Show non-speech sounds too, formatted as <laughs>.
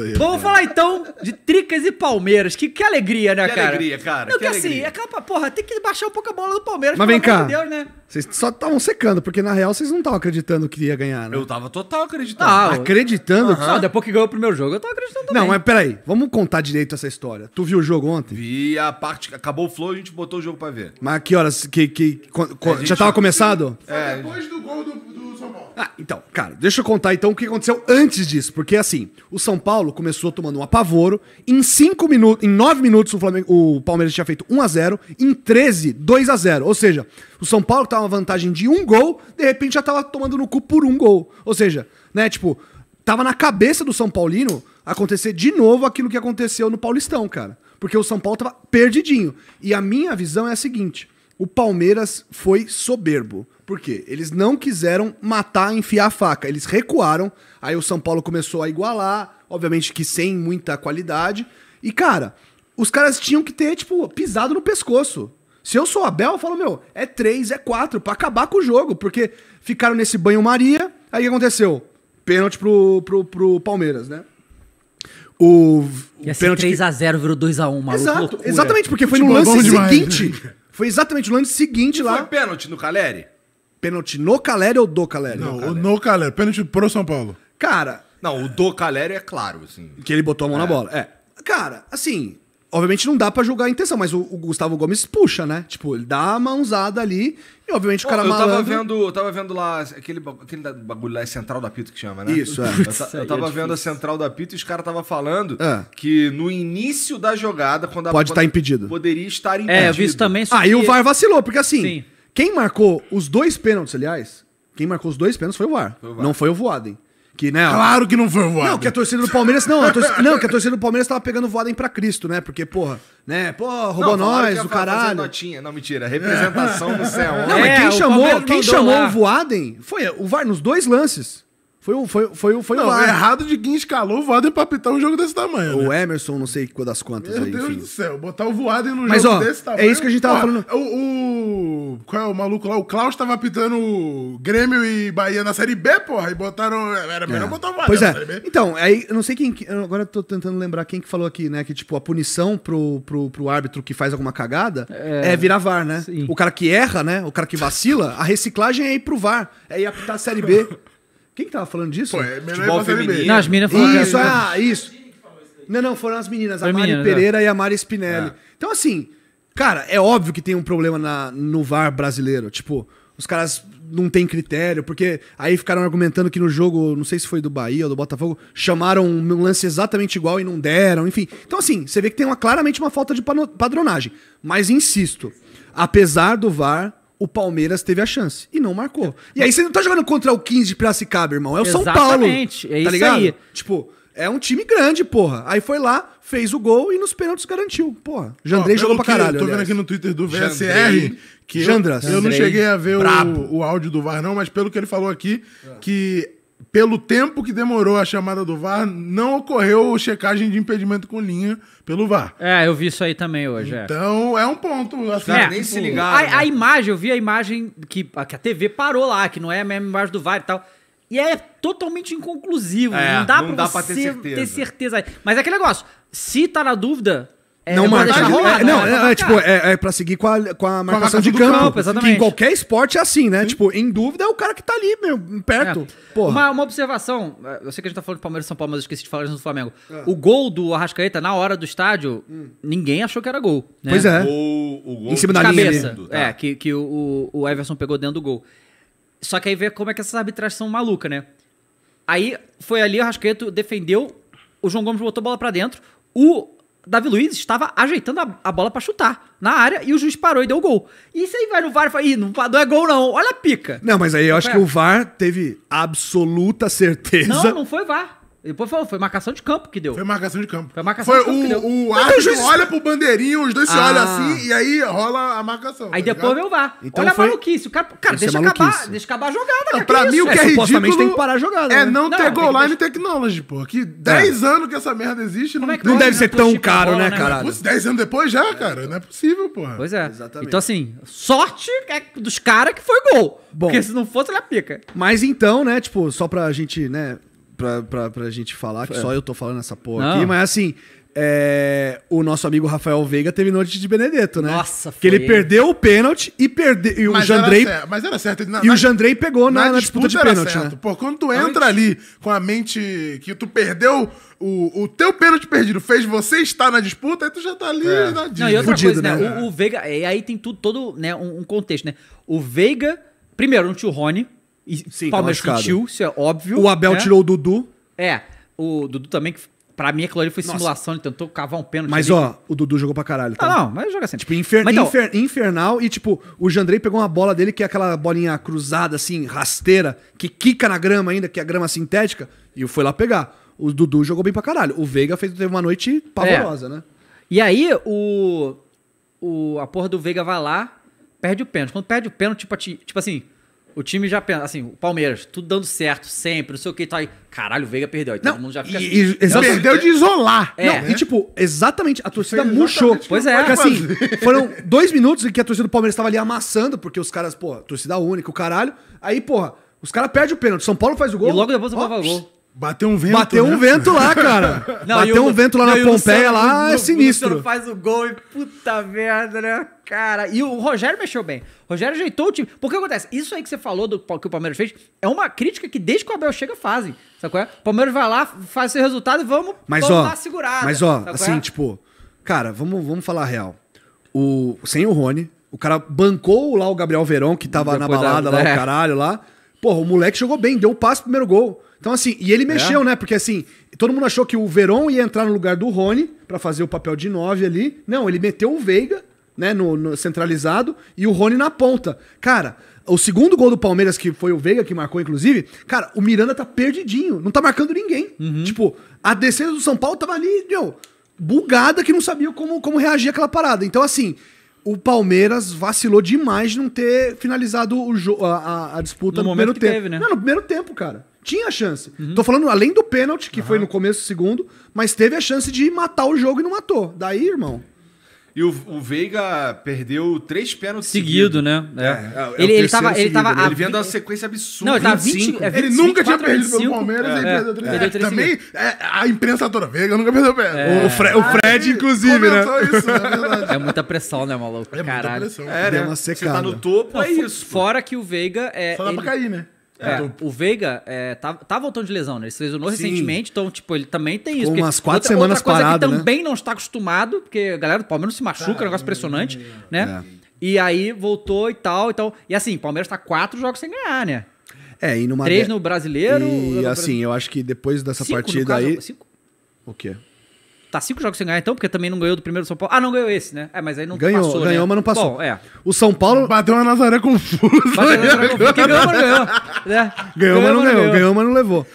aí, então, vamos falar então de Tricas e Palmeiras. Que, que alegria, né, que cara? Que alegria, cara. Não, que, que assim, é aquela porra, tem que baixar um pouco a bola do Palmeiras, Mas vem cá. Deus, né? Vocês só estavam secando, porque na real vocês não estavam acreditando que ia ganhar, né? Eu tava total acreditando. Ah, acreditando? Uh -huh. depois que ganhou o primeiro jogo, eu tava acreditando também. Não, mas peraí, vamos contar direito essa história. Tu viu o jogo ontem? Vi a parte, acabou o flow, a gente botou o jogo pra ver. Mas que horas? Que, que, já é, gente... tava começado? Foi é, depois do gol do ah, então, cara, deixa eu contar então o que aconteceu antes disso, porque assim, o São Paulo começou tomando um apavoro, em 5 minutos, em 9 minutos o, Flamengo, o Palmeiras tinha feito 1 a 0, em 13, 2 a 0. Ou seja, o São Paulo tava uma vantagem de um gol, de repente já tava tomando no cu por um gol. Ou seja, né, tipo, tava na cabeça do São Paulino acontecer de novo aquilo que aconteceu no Paulistão, cara. Porque o São Paulo tava perdidinho. E a minha visão é a seguinte: o Palmeiras foi soberbo. Por quê? Eles não quiseram matar, enfiar a faca. Eles recuaram. Aí o São Paulo começou a igualar, obviamente que sem muita qualidade. E, cara, os caras tinham que ter, tipo, pisado no pescoço. Se eu sou Abel, eu falo, meu, é três, é quatro, para acabar com o jogo, porque ficaram nesse banho-maria, aí o que aconteceu? Pênalti pro, pro, pro Palmeiras, né? O, o Ia ser 3x0, que... virou 2x1, Exato, exatamente, porque foi Futebol no é lance seguinte. Demais. Né? Foi exatamente o lance seguinte e lá. Foi pênalti no Caleri? Pênalti no Caleri ou do Caleri? Não, no Caleri. Caleri. Pênalti pro São Paulo. Cara. Não, o do Caleri é claro, assim. Que ele botou a mão é. na bola. É. Cara, assim, obviamente não dá para julgar a intenção, mas o, o, Gustavo Gomes puxa, né? Tipo, ele dá a mãozada ali e obviamente o cara oh, eu malandro... Tava vendo, eu tava vendo lá aquele, aquele bagulho lá, é Central da Pito que chama, né? Isso, é. eu, eu, é tava é vendo a Central da Pito e os caras tava falando é. que no início da jogada, quando a Pode estar tá impedido. Poderia estar impedido. É, eu vi isso também. Ah, que... o VAR vacilou, porque assim... Sim quem marcou os dois pênaltis, aliás, quem marcou os dois pênaltis foi o VAR. Não foi o Voaden. Que, né, claro que não foi o Não, que a torcida do Palmeiras. Não, torcida, não que a torcida do Palmeiras tava pegando Voaden pra Cristo, né? Porque, porra, né? Pô, roubou não, nós, o caralho. Notinha. Não, mentira. Representação do céu. Não, mas é, quem chamou, quem chamou o Voaden foi o VAR nos dois lances. Foi o, foi, foi, foi não, o VAR. errado de quem escalou o Voaden pra apitar um jogo desse tamanho. O né? Emerson, não sei das quantas. Meu aí, Deus enfim. do céu, botar o Voaden no Mas, jogo ó, desse tamanho. É isso que a gente tava ó, falando. O, o, Qual é o maluco lá? O Klaus tava apitando Grêmio e Bahia na Série B, porra. E botaram. Era melhor é. botar o Voaden pois é. Então, aí eu não sei quem. Agora eu tô tentando lembrar quem que falou aqui, né? Que, tipo, a punição pro, pro, pro árbitro que faz alguma cagada é, é virar VAR, né? Sim. O cara que erra, né? O cara que vacila, a reciclagem é ir pro VAR. É ir apitar a Série B. <laughs> Quem que tava falando disso? É Futebol é feminino. Não, as meninas Isso, ah, isso. Não, não, foram as meninas, a Mari menina, Pereira né? e a Mari Spinelli. É. Então, assim, cara, é óbvio que tem um problema na, no VAR brasileiro. Tipo, os caras não têm critério, porque aí ficaram argumentando que no jogo, não sei se foi do Bahia ou do Botafogo, chamaram um lance exatamente igual e não deram, enfim. Então, assim, você vê que tem uma, claramente uma falta de padronagem. Mas insisto, apesar do VAR, o Palmeiras teve a chance e não marcou. E aí você não tá jogando contra o 15 de Piracicaba, irmão. É o Exatamente, São Paulo. Exatamente. É tá isso ligado? aí. Tipo, é um time grande, porra. Aí foi lá, fez o gol e nos pênaltis garantiu. Porra, Jandrei jogou pra caralho. Eu tô aliás. vendo aqui no Twitter do VSR Jandrei. que. Jandras. Eu, eu não cheguei a ver o, o, áudio do VAR, não, mas pelo que ele falou aqui, é. que pelo tempo que demorou a chamada do VAR, não ocorreu checagem de impedimento com linha pelo VAR. É, eu vi isso aí também hoje. É. Então, é, é um ponto. Assim, é, nem se ligaram. A, né? a, imagem, eu vi a imagem que, que a TV parou lá, que não é a mesma imagem do VAR e tal. E é totalmente inconclusivo. É, não dá, não pra, dá pra ter certeza. ter certeza. Mas é aquele negócio: se tá na dúvida, é, não marca. É, rolar, não, não, né? é, é tipo, é, é pra seguir com a, com a marcação com a de campo. campo que em qualquer esporte é assim, né? Sim. Tipo, em dúvida é o cara que tá ali, meu, perto. É. Uma, uma, observação, eu sei que a gente tá falando de Palmeiras e São Paulo, mas eu esqueci de falar do Flamengo. É. O gol do Arrascaeta, na hora do estádio, hum. ninguém achou que era gol. Né? Pois é. O, o gol em cima da cabeça. Linha. Tá. É, que, que o, o Everson pegou dentro do gol. Só que aí vê como é que essas arbitragens são malucas, né? Aí foi ali, o Arrascaeta defendeu, o João Gomes botou a bola pra dentro, o Davi Luiz estava ajeitando a, a bola para chutar na área e o juiz parou e deu gol. E isso aí vai no VAR e fala, Ih, não, não é gol não, olha a pica. Não, mas aí eu acho que o VAR teve absoluta certeza. Não, não foi VAR. Depois foi, foi marcação de campo que deu. Foi marcação de campo. Foi marcação foi de campo. O, o árbitro juiz... olha pro bandeirinho, os dois ah. se olham ah. assim e aí rola a marcação. Tá aí tá depois vem o VAR. Então olha foi... a maluquice. O cara, cara é deixa, é acabar, deixa acabar a jogada. Não, cara, pra mim, o que é, é ridículo. tem que parar a jogada. É né? não, não ter goal line deixar... technology, pô. Que 10 é. anos que essa merda existe. Como não, é que não deve ser é tão caro, né, né? cara? 10 anos depois já, cara. Não é possível, pô. Pois é. Então, assim, sorte é dos caras que foi gol. Porque se não fosse, ele pica. Mas então, né, tipo, só pra gente, né, pra, pra, pra gente falar, que é. só eu tô falando essa porra Não. aqui, mas assim, é, o nosso amigo Rafael Veiga teve noite de Benedetto, né? Nossa, foi Que ele, perdeu o pênalti e perdeu. o mas Jandrei. Era certo, mas era certo. Na, e na, o Jandrei pegou na, na disputa, disputa, de pênalti. Né? Pô, quando tu entra ali com a mente que tu perdeu o, o teu pênalti perdido, fez você estar na disputa, aí tu já tá ali é. na disputa. Não, e outra Fudido, coisa, né? né? O, o, Veiga. E aí tem tudo, todo né, um, um contexto, né? O Veiga. Primeiro, não tinha o Rony e Sim, tá sentiu, isso é óbvio. O Abel né? tirou o Dudu. É, o Dudu também, que pra mim aquilo ali foi Nossa. simulação, ele tentou cavar um pênalti. Mas ali. ó, o Dudu jogou pra caralho. Tá? Não, ah, não, mas joga assim. Tipo, infer então, infer infernal e tipo, o Jandrei pegou uma bola dele que é aquela bolinha cruzada assim, rasteira, que quica na grama ainda, que é a grama sintética, e foi lá pegar. O Dudu jogou bem pra caralho. O Veiga fez, teve uma noite pavorosa, é. né? E aí, o, o. A porra do Veiga vai lá, perde o pênalti. Quando perde o pênalti, tipo, tipo assim, o time já pensa, assim, o Palmeiras, tudo dando certo, sempre, não sei o que, tá aí. Caralho, o Veiga perdeu. Aí não, todo mundo já fica e, assim. perdeu é. de isolar. É. Não, é. E tipo, exatamente, a torcida exatamente murchou. Pois é. Porque assim, foram dois minutos em que a torcida do Palmeiras tava ali amassando, porque os caras, pô torcida única, o caralho. Aí, porra, os caras perdem o pênalti. São Paulo faz o gol. E logo depois o Paulo faz o gol. Bateu um vento. Bateu né? um vento lá, cara. <laughs> Não, Bateu o, um vento lá não, na Pompeia, lá é sinistro. O faz o gol e puta merda, né? Cara, e o Rogério mexeu bem. O Rogério ajeitou o time. Porque acontece, isso aí que você falou do que o Palmeiras fez, é uma crítica que desde que o Abel chega fazem. Sabe qual é? O Palmeiras vai lá, faz seu resultado e vamos mas, ó, segurada. Mas ó, assim, é? tipo, cara, vamos, vamos falar a real. O, sem o Rony, o cara bancou lá o Gabriel Verão, que tava Depois na balada da... lá, é. o caralho lá. Porra, o moleque jogou bem, deu o passe pro primeiro gol. Então, assim, e ele é. mexeu, é. né? Porque, assim, todo mundo achou que o Verón ia entrar no lugar do Rony para fazer o papel de 9 ali. Não, ele meteu o Veiga, né, no, no, centralizado e o Rony na ponta. Cara, o segundo gol do Palmeiras, que foi o Veiga que marcou, inclusive, cara, o Miranda tá perdidinho, não tá marcando ninguém. Uhum. Tipo, a descida do São Paulo tava ali, meu, bugada que não sabia como, como reagir àquela parada. Então, assim, o Palmeiras vacilou demais de não ter finalizado o a, a, a disputa no, no primeiro tempo. Teve, né? Não, no primeiro tempo, cara. Tinha chance. Uhum. Tô falando além do pênalti, que uhum. foi no começo do segundo, mas teve a chance de matar o jogo e não matou. Daí, irmão. E o, o Veiga perdeu três pênaltis seguido, seguido, né? É. É, é ele, ele tava, seguido, ele tava né? ele sequência absurda. Não, ele tava é 20, ele nunca 24, tinha perdido 25. pelo Palmeiras é, e perdeu três. É, Também a imprensa toda Veiga nunca perdeu pênalti. É. O, Fre o Fred, ah, inclusive, né? Isso, é, <laughs> é, muita pressão, né, maluco? É Caralho. pressão. É, né? Você tá no topo, Não, é isso. Fora que o Veiga é. Só dá pra cair, né? É, o Veiga é, tá, tá, voltando de lesão, né? Ele se lesionou sim. recentemente, então, tipo, ele também tem isso. Com umas quatro outra, semanas outra coisa é parado, que né? também não está acostumado, porque a galera do Palmeiras se machuca, ah, é um negócio impressionante, é. né? É. E aí voltou e tal, então E assim, o Palmeiras tá quatro jogos sem ganhar, né? É, e numa... Três no brasileiro. E no... assim, eu acho que depois dessa cinco, partida caso, aí. Cinco? O quê? Tá cinco jogos sem ganhar então, porque também não ganhou do primeiro do São Paulo. Ah, não ganhou esse, né? É, mas aí não ganhou, passou, né? Ganhou, né? mas não passou. Bom, é. O São Paulo... Bateu uma Nazaré confusa. Bateu uma Nazaré confusa. Quem ganhou, mas não ganhou. Né? Ganhou, ganhou, mas não ganhou. Ganhou, mas não levou.